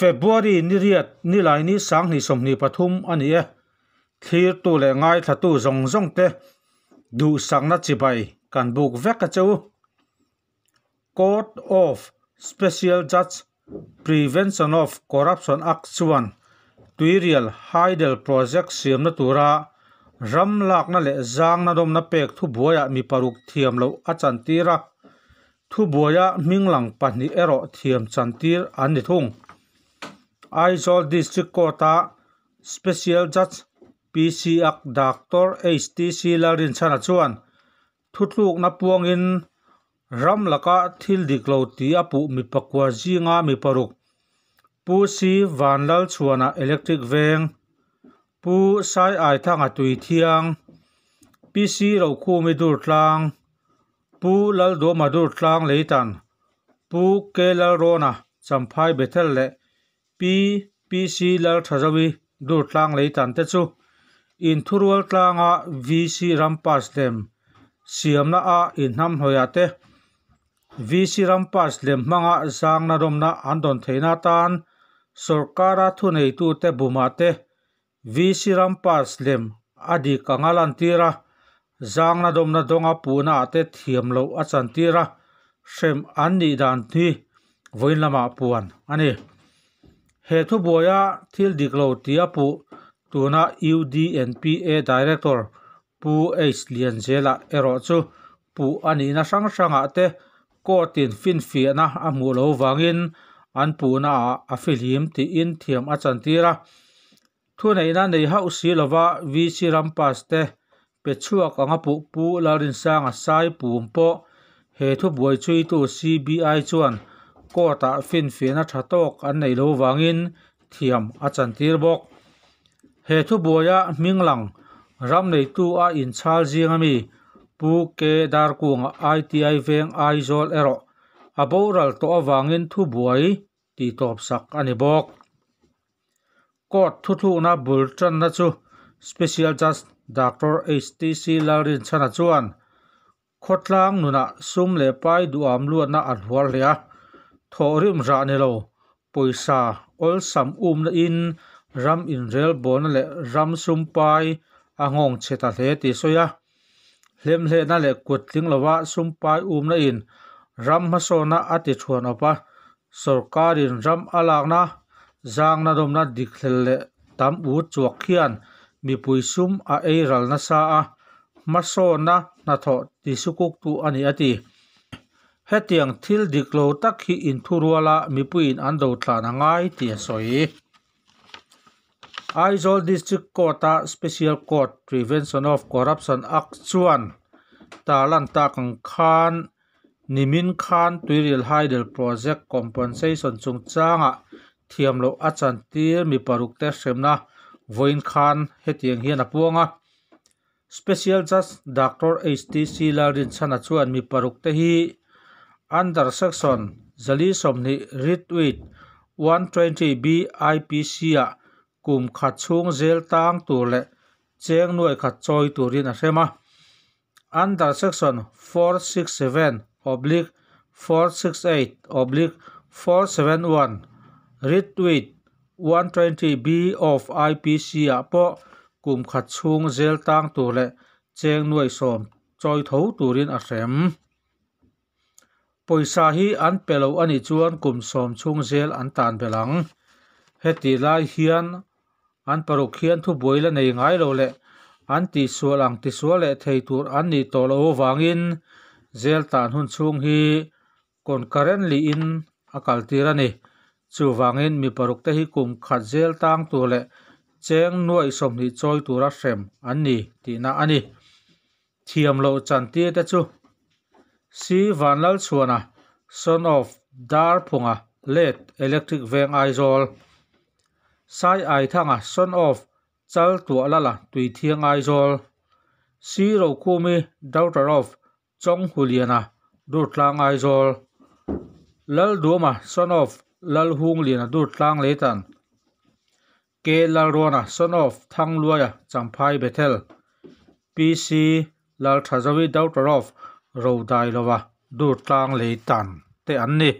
February ni riat ni lai ni sang ni som ni pathum ani e thir tu le ngai thla tu zong zong te du sang na chi bai kan buk vek ka chu Court of Special Judge Prevention of Corruption Act chuan Tuirial Hydel Project siam na tura ram lak na le zang na dom na pek thu buaya mi paruk thiam lo achan tira thu buaya minglang pahni ero thiam chantir an ni thung Aizawl District Court Special Judge PC ak Dr. HTC Larin Chana chuan thutluk na in ram laka thil diklo ti apu mi pakwa jinga mi paruk pu si vanlal chuana electric veng pu sai ai thanga tui thiang PC ro khu mi dur tlang pu lal do ma dur tlang leitan pu kelal rona champhai bethel le PPC lal thajawi du tlang le tan te chu in thurwal tlanga VC rampas lem siam na a in nam hoya te VC rampas lem manga zang na rom na an don theina tan sarkara thu nei tu te buma te VC rampas lem adi kangalan tira zang na he thu boya thil diklo tia pu tuna UDNPA director pu H Liên lian jela ero chu pu ani sáng sáng sanga te có tin fin fi na amu lo wangin anh pu na a filim thì in thiam a chan tira thu này na nei ha usi lova vi si ram pas te pe chuak anga pu pu la rin sang a sai pum bò he thu buai chui tu CBI chuan kota fin fina chatok an nei lo wangin thiam achan tir bok he thu boya minglang ram nei tu a in chal jing ami pu ke dar ku iti veng aizol ero aboral to awangin thu buai ti top sak ani bok ko thu thu na bul special just dr htc larin chana chuan khotlang nuna sum le pai duam luana alwal ria thorim ra ne lo poisa ol sam um na in ram in rel bon le ram sum pai angong cheta le ti so ya lem le na le kut ling lo wa sum pai um na in ram ma so na ati chuan opa sarkar in ram alak na zang na dom na dikhel le tam u chuak khian mi puisum a eiral na sa a na na tho ti sukuk tu ani ati hết hetiang thil diklo tak khi in thu là thuruala mipuin an do thlan angai tiền soi Aizol District Court a Special Court Prevention of Corruption Act ta chuan talan takang khan nimin khan hai del project compensation chung changa thiamlo achan tir mi paruk te hremna voin khan hetiang hian apuanga special judge dr htc larin chana chuan mi paruk te hi under section zali somni retweet 120 BIPC a kum khat chung zel tang tur le cheng noi khat choi turin a rema under section 467 oblique 468 oblique 471 retweet 120 B of IPC a po kum khát chung zel tang tur le cheng noi som choi tho turin a rem poisa hi an pelo ani chuan kum som chung zel an tan belang heti lai hian an paruk hian thu boila nei ngai lo le an ti sual ang ti sual le thei tur an ni tol o wangin zel tan hun chung hi kon karen li in akal tir ani chu wangin mi paruk te hi kum khat zel tang tu le cheng nuai som ni choi tura hrem an ni ti na ani thiam lo chan ti te chu si lal chuana son of dar phunga led electric veng aizol sai ai thanga son of chal tua lala tùy thiang aizol si ro kumi daughter of chong huliana dur tlang aizol lal duama son of lal hung liana dur tlang letan ke lal rona son of thang luaya champhai betel pc lal thajawi daughter of ro dai lo wa dur tlang le tan te an ni